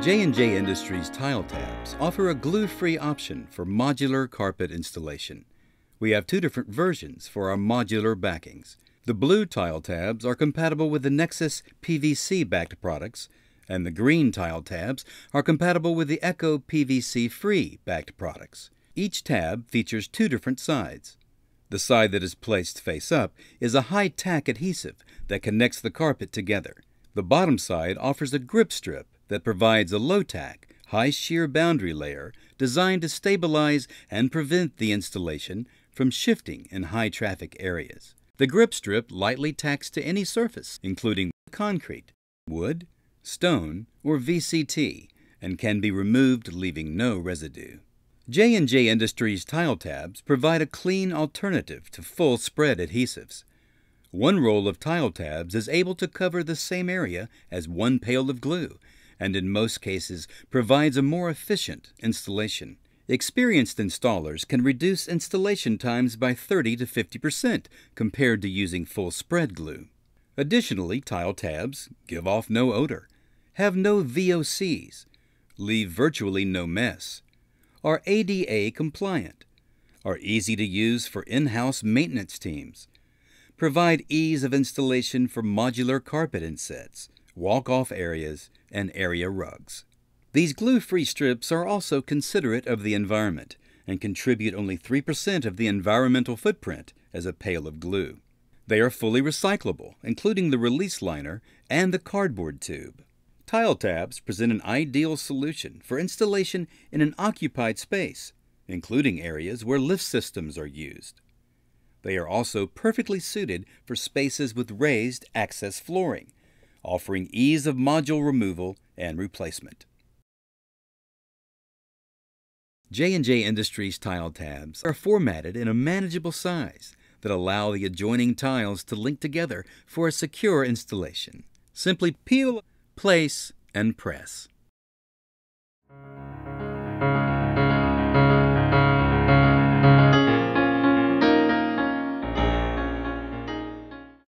J&J Industries tile tabs offer a glue-free option for modular carpet installation. We have two different versions for our modular backings. The blue tile tabs are compatible with the Nexus PVC backed products, and the green tile tabs are compatible with the Echo PVC free backed products. Each tab features two different sides. The side that is placed face up is a high tack adhesive that connects the carpet together. The bottom side offers a grip strip that provides a low-tack, high-shear boundary layer designed to stabilize and prevent the installation from shifting in high-traffic areas. The grip strip lightly tacks to any surface, including concrete, wood, stone, or VCT, and can be removed leaving no residue. J&J Industries tile tabs provide a clean alternative to full spread adhesives. One roll of tile tabs is able to cover the same area as one pail of glue and in most cases provides a more efficient installation. Experienced installers can reduce installation times by 30 to 50% compared to using full spread glue. Additionally, tile tabs give off no odor, have no VOCs, leave virtually no mess, are ADA compliant, are easy to use for in-house maintenance teams, provide ease of installation for modular carpet insets, walk-off areas, and area rugs. These glue-free strips are also considerate of the environment and contribute only 3% of the environmental footprint as a pail of glue. They are fully recyclable, including the release liner and the cardboard tube. Tile tabs present an ideal solution for installation in an occupied space, including areas where lift systems are used. They are also perfectly suited for spaces with raised access flooring, offering ease of module removal and replacement. J&J Industries tile tabs are formatted in a manageable size that allow the adjoining tiles to link together for a secure installation. Simply peel, place, and press.